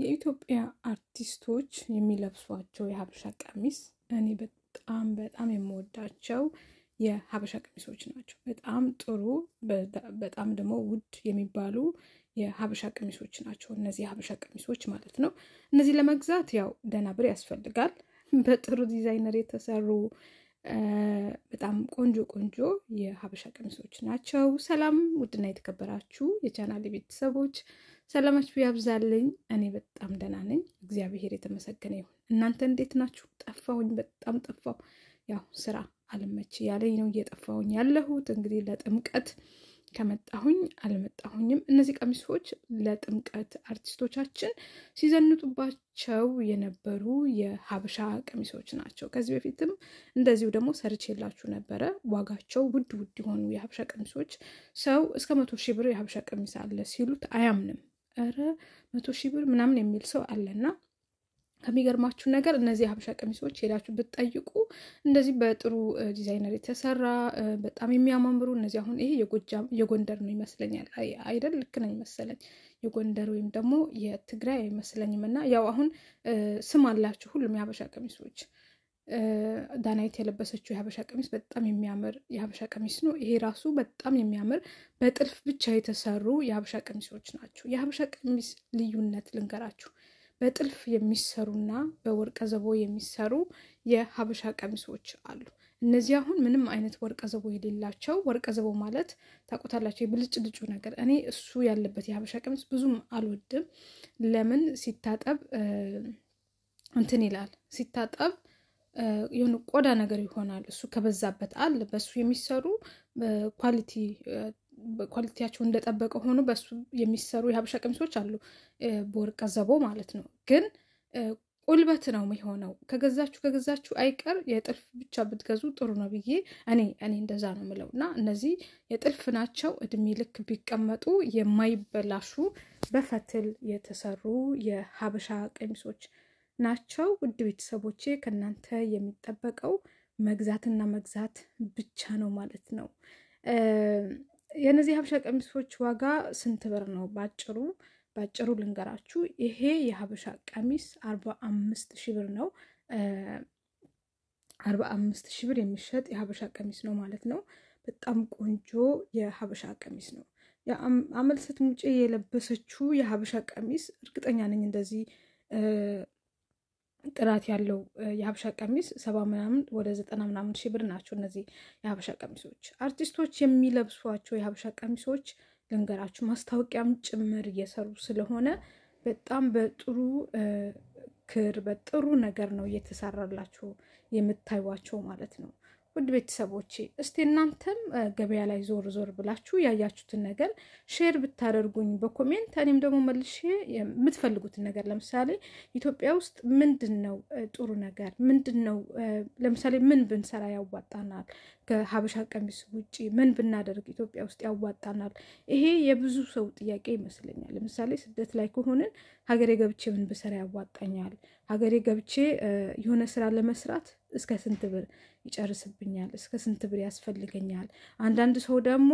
የኢትዮጵያ አርቲስቶች የሚለብሷቸው የሀበሻ ቀሚስ እኔ በጣም በጣም የምወዳቸው የሀበሻ ቀሚሶች ናቸው። በጣም ጥሩ፣ በጣም ደግሞ ውድ የሚባሉ የሀበሻ ቀሚሶች ናቸው። እነዚህ የሀበሻ ቀሚሶች ማለት ነው። እነዚህ ለመግዛት ያው ደህና ብር ያስፈልጋል። በጥሩ ዲዛይነር የተሰሩ በጣም ቆንጆ ቆንጆ የሀበሻ ቀሚሶች ናቸው። ሰላም ውድና የተከበራችሁ የቻናል ቤተሰቦች ሰላማችሁ ያብዛልኝ። እኔ በጣም ደህና ነኝ፣ እግዚአብሔር የተመሰገነ ይሁን። እናንተ እንዴት ናችሁ? ጠፋሁኝ፣ በጣም ጠፋሁ። ያው ስራ አልመች ያለኝ ነው እየጠፋሁኝ ያለሁት። እንግዲህ ለጥምቀት ከመጣሁኝ አልመጣሁኝም። እነዚህ ቀሚሶች ለጥምቀት አርቲስቶቻችን ሲዘንጡባቸው የነበሩ የሀበሻ ቀሚሶች ናቸው። ከዚህ በፊትም እንደዚሁ ደግሞ ሰርች የላችሁ ነበረ። ዋጋቸው ውድ ውድ የሆኑ የሀበሻ ቀሚሶች ሰው እስከ መቶ ሺህ ብር የሀበሻ ቀሚስ አለ ሲሉት አያምንም። ረ መቶ ሺህ ብር ምናምን የሚል ሰው አለና ከሚገርማችሁ ነገር እነዚህ የሀበሻ ቀሚሶች ሄዳችሁ ብትጠይቁ እንደዚህ በጥሩ ዲዛይነር የተሰራ በጣም የሚያማምሩ እነዚህ አሁን ይሄ የጎንደር ነው ይመስለኛል አይደል? ልክ ነኝ መሰለኝ የጎንደር ወይም ደግሞ የትግራይ አይመስለኝም። እና ያው አሁን ስም አላችሁ ሁሉም የሀበሻ ቀሚሶች ዳናይት የለበሰችው የሀበሻ ቀሚስ በጣም የሚያምር የሀበሻ ቀሚስ ነው። ይሄ ራሱ በጣም የሚያምር በጥልፍ ብቻ የተሰሩ የሀበሻ ቀሚሶች ናቸው። የሀበሻ ቀሚስ ልዩነት ልንገራችሁ። በጥልፍ የሚሰሩና በወርቀ ዘቦ የሚሰሩ የሀበሻ ቀሚሶች አሉ። እነዚህ አሁን ምንም አይነት ወርቀ ዘቦ የሌላቸው ወርቀ ዘቦ ማለት ታቆታላቸው የብልጭ ልጩ ነገር። እኔ እሱ ያለበት የሀበሻ ቀሚስ ብዙም አልወድም። ለምን ሲታጠብ እንትን ይላል ሲታጠብ የሆነ ቆዳ ነገር ይሆናል። እሱ ከበዛበት አለ በሱ የሚሰሩ ኳሊቲ ኳሊቲያቸው እንደጠበቀ ሆኖ በሱ የሚሰሩ የሀበሻ ቀሚሶች አሉ፣ በወርቀ ዘቦ ማለት ነው። ግን ቁልበት ነው የሚሆነው። ከገዛችሁ ከገዛችሁ አይቀር የጥልፍ ብቻ ብትገዙ ጥሩ ነው ብዬ እኔ እኔ እንደዛ ነው ምለው እና እነዚህ የጥልፍ ናቸው። እድሜ ልክ ቢቀመጡ የማይበላሹ በፈትል የተሰሩ የሀበሻ ቀሚሶች ናቸው። ውድ ቤተሰቦቼ ከእናንተ የሚጠበቀው መግዛትና መግዛት ብቻ ነው ማለት ነው። የነዚህ ሀበሻ ቀሚሶች ዋጋ ስንት ብር ነው? ባጭሩ ባጭሩ ልንገራችሁ። ይሄ የሀበሻ ቀሚስ አርባ አምስት ሺ ብር ነው። አርባ አምስት ሺ ብር የሚሸጥ የሀበሻ ቀሚስ ነው ማለት ነው። በጣም ቆንጆ የሀበሻ ቀሚስ ነው። አመልሰት ስትሙጬ የለበሰችው የሀበሻ ቀሚስ እርግጠኛ ነኝ እንደዚህ ጥራት ያለው የሀበሻ ቀሚስ ሰባ ምናምን ወደ ዘጠና ምናምን ሺህ ብር ናቸው። እነዚህ የሀበሻ ቀሚሶች አርቲስቶች የሚለብሷቸው የሀበሻ ቀሚሶች ልንገራችሁ፣ ማስታወቂያም ጭምር እየሰሩ ስለሆነ በጣም በጥሩ ክር በጥሩ ነገር ነው እየተሰራላችሁ የምታዩቸው ማለት ነው። ውድ ቤተሰቦቼ እስቲ እናንተም ገበያ ላይ ዞር ዞር ብላችሁ ያያችሁትን ነገር ሼር ብታደርጉኝ በኮሜንት እኔም ደግሞ መልሼ የምትፈልጉትን ነገር ለምሳሌ ኢትዮጵያ ውስጥ ምንድን ነው ጥሩ ነገር ምንድን ነው ለምሳሌ ምን ብንሰራ ያዋጣናል ከሀበሻ ቀሚስ ውጭ ምን ብናደርግ ኢትዮጵያ ውስጥ ያዋጣናል ይሄ የብዙ ሰው ጥያቄ ይመስለኛል ለምሳሌ ስደት ላይ ከሆንን ሀገሬ ገብቼ ምን ብሰራ ያዋጣኛል ሀገሬ ገብቼ የሆነ ስራ ለመስራት እስከ ስንት ብር ይጨርስብኛል፣ እስከ ስንት ብር ያስፈልገኛል። አንዳንድ ሰው ደግሞ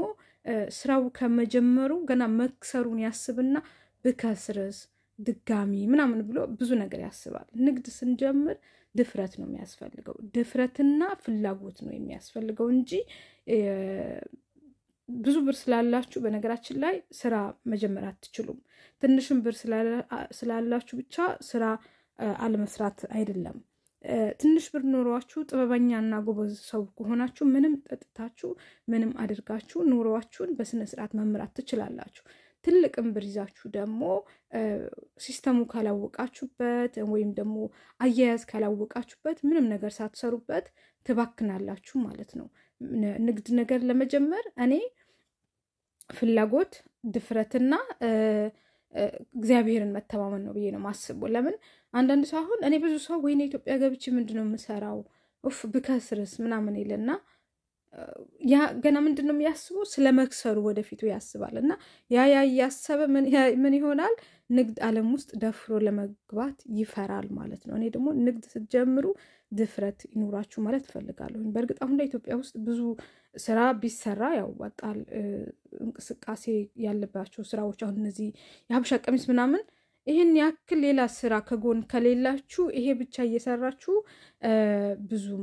ስራው ከመጀመሩ ገና መክሰሩን ያስብና ብከስርስ ድጋሚ ምናምን ብሎ ብዙ ነገር ያስባል። ንግድ ስንጀምር ድፍረት ነው የሚያስፈልገው። ድፍረትና ፍላጎት ነው የሚያስፈልገው እንጂ ብዙ ብር ስላላችሁ በነገራችን ላይ ስራ መጀመር አትችሉም። ትንሽም ብር ስላላችሁ ብቻ ስራ አለመስራት አይደለም። ትንሽ ብር ጥበበኛ ጥበበኛና ጎበዝ ሰው ከሆናችሁ ምንም ጠጥታችሁ ምንም አድርጋችሁ ኑሯችሁን በስነ ስርዓት መምራት ትችላላችሁ። ትልቅም ብር ይዛችሁ ደግሞ ሲስተሙ ካላወቃችሁበት ወይም ደግሞ አያያዝ ካላወቃችሁበት ምንም ነገር ሳትሰሩበት ትባክናላችሁ ማለት ነው። ንግድ ነገር ለመጀመር እኔ ፍላጎት ድፍረትና እግዚአብሔርን መተማመን ነው ብዬ ነው ማስቡ። ለምን አንዳንድ ሰው አሁን እኔ ብዙ ሰው ወይኔ ኢትዮጵያ ገብቼ ምንድን ነው የምሰራው ፍ ብከስርስ ምናምን ይልና ገና ምንድን ነው የሚያስበው ስለ መክሰሩ ወደፊቱ ያስባል። እና ያ ያ እያሰበ ምን ይሆናል ንግድ ዓለም ውስጥ ደፍሮ ለመግባት ይፈራል ማለት ነው። እኔ ደግሞ ንግድ ስትጀምሩ ድፍረት ይኑራችሁ ማለት እፈልጋለሁ። በእርግጥ አሁን ላይ ኢትዮጵያ ውስጥ ብዙ ስራ ቢሰራ ያዋጣል። እንቅስቃሴ ያለባቸው ስራዎች አሁን እነዚህ የሀበሻ ቀሚስ ምናምን ይህን ያክል ሌላ ስራ ከጎን ከሌላችሁ ይሄ ብቻ እየሰራችሁ ብዙም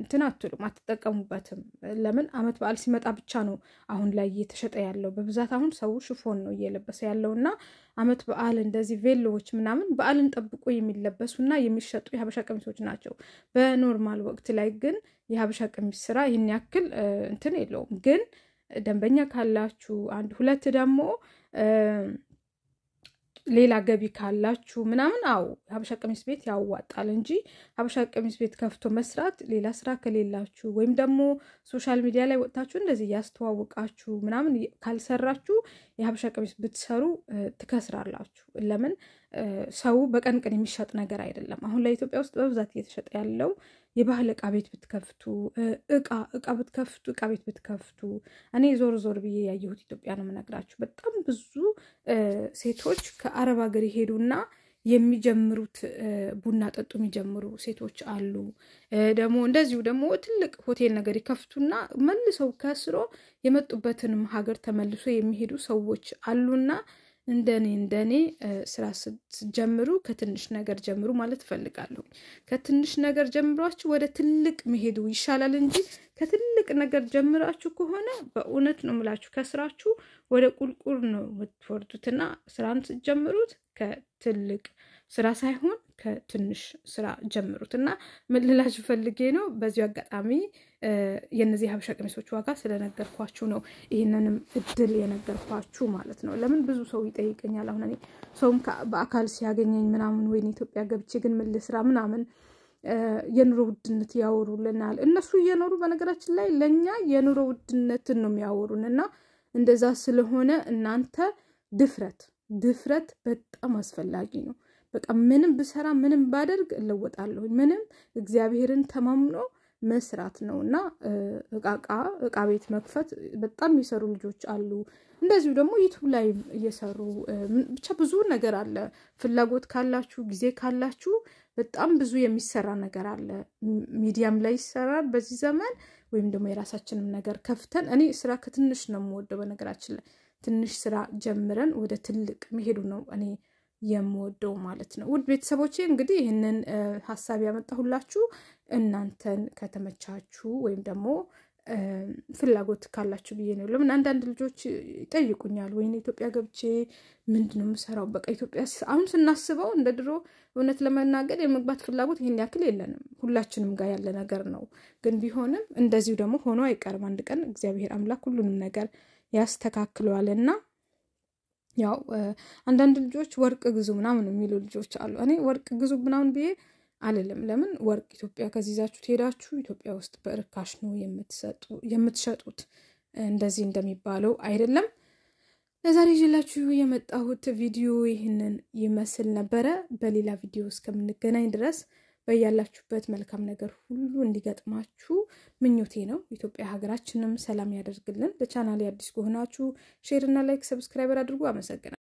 እንትን አትሉም፣ አትጠቀሙበትም። ለምን አመት በዓል ሲመጣ ብቻ ነው አሁን ላይ እየተሸጠ ያለው በብዛት። አሁን ሰው ሽፎን ነው እየለበሰ ያለው እና አመት በዓል እንደዚህ ቬሎዎች ምናምን በዓልን ጠብቆ እና የሚሸጡ የሀበሻ ቀሚሶች ናቸው። በኖርማል ወቅት ላይ ግን የሀበሻ ቀሚስ ስራ ይህን ያክል እንትን የለውም። ግን ደንበኛ ካላችሁ አንድ ሁለት ደግሞ ሌላ ገቢ ካላችሁ ምናምን አው ሀበሻ ቀሚስ ቤት ያዋጣል እንጂ ሀበሻ ቀሚስ ቤት ከፍቶ መስራት ሌላ ስራ ከሌላችሁ ወይም ደግሞ ሶሻል ሚዲያ ላይ ወጥታችሁ እንደዚህ እያስተዋወቃችሁ ምናምን ካልሰራችሁ የሀበሻ ቀሚስ ብትሰሩ ትከስራላችሁ። ለምን ሰው በቀን ቀን የሚሸጥ ነገር አይደለም። አሁን ላይ ኢትዮጵያ ውስጥ በብዛት እየተሸጠ ያለው የባህል እቃ ቤት ብትከፍቱ እቃ እቃ ብትከፍቱ እቃ ቤት ብትከፍቱ እኔ ዞር ዞር ብዬ ያየሁት ኢትዮጵያ ነው የምነግራችሁ። በጣም ብዙ ሴቶች ከአረብ ሀገር ይሄዱና የሚጀምሩት ቡና ጠጡ የሚጀምሩ ሴቶች አሉ። ደግሞ እንደዚሁ ደግሞ ትልቅ ሆቴል ነገር ይከፍቱና መልሰው ከስሮ የመጡበትንም ሀገር ተመልሶ የሚሄዱ ሰዎች አሉና እንደኔ እንደኔ ስራ ስትጀምሩ ከትንሽ ነገር ጀምሩ ማለት እፈልጋለሁ። ከትንሽ ነገር ጀምሯችሁ ወደ ትልቅ መሄዱ ይሻላል እንጂ ከትልቅ ነገር ጀምራችሁ ከሆነ በእውነት ነው የምላችሁ ከስራችሁ ወደ ቁልቁል ነው የምትወርዱትና ስራን ስትጀምሩት ከትልቅ ስራ ሳይሆን ከትንሽ ስራ ጀምሩት እና ምን ፈልጌ ነው በዚሁ አጋጣሚ የነዚህ ሀበሻ ቀሚሶች ዋጋ ስለነገርኳችሁ ነው። ይህንንም እድል የነገርኳችሁ ማለት ነው። ለምን ብዙ ሰው ይጠይቀኛል። አሁን እኔ ሰውም በአካል ሲያገኘኝ ምናምን ወይ ኢትዮጵያ ገብቼ ግን ምን ልስራ ምናምን የኑሮ ውድነት ያወሩልናል። እነሱ እየኖሩ በነገራችን ላይ ለእኛ የኑሮ ውድነትን ነው የሚያወሩን እና እንደዛ ስለሆነ እናንተ ድፍረት ድፍረት በጣም አስፈላጊ ነው። በቃ ምንም ብሰራ ምንም ባደርግ እለወጣለሁኝ ምንም እግዚአብሔርን ተማምኖ መስራት ነው እና እቃቃ እቃ ቤት መክፈት በጣም የሚሰሩ ልጆች አሉ። እንደዚሁ ደግሞ ዩቱብ ላይ እየሰሩ ብቻ ብዙ ነገር አለ። ፍላጎት ካላችሁ ጊዜ ካላችሁ በጣም ብዙ የሚሰራ ነገር አለ። ሚዲያም ላይ ይሰራል በዚህ ዘመን ወይም ደግሞ የራሳችንም ነገር ከፍተን እኔ ስራ ከትንሽ ነው የምወደው። በነገራችን ላይ ትንሽ ስራ ጀምረን ወደ ትልቅ መሄዱ ነው እኔ የምወደው ማለት ነው። ውድ ቤተሰቦቼ እንግዲህ ይህንን ሀሳብ ያመጣሁላችሁ እናንተን ከተመቻችሁ ወይም ደግሞ ፍላጎት ካላችሁ ብዬ ነው። ለምን አንዳንድ ልጆች ይጠይቁኛል፣ ወይ ኢትዮጵያ ገብቼ ምንድን ነው የምሰራው? በቃ ኢትዮጵያ አሁን ስናስበው እንደ ድሮ እውነት ለመናገር የመግባት ፍላጎት ይህን ያክል የለንም። ሁላችንም ጋር ያለ ነገር ነው። ግን ቢሆንም እንደዚሁ ደግሞ ሆኖ አይቀርም። አንድ ቀን እግዚአብሔር አምላክ ሁሉንም ነገር ያስተካክለዋልና ያው አንዳንድ ልጆች ወርቅ ግዙ ምናምን የሚሉ ልጆች አሉ። እኔ ወርቅ ግዙ ምናምን ብዬ አልልም። ለምን ወርቅ ኢትዮጵያ ከዚህ ይዛችሁ ትሄዳችሁ ኢትዮጵያ ውስጥ በርካሽ ነው የምትሸጡት፣ እንደዚህ እንደሚባለው አይደለም። ለዛሬ ይዤላችሁ የመጣሁት ቪዲዮ ይህንን ይመስል ነበረ። በሌላ ቪዲዮ እስከምንገናኝ ድረስ በያላችሁበት መልካም ነገር ሁሉ እንዲገጥማችሁ ምኞቴ ነው። ኢትዮጵያ ሀገራችንም ሰላም ያደርግልን። ለቻናሌ አዲስ ከሆናችሁ ሼርና ላይክ፣ ሰብስክራይበር አድርጉ። አመሰግናል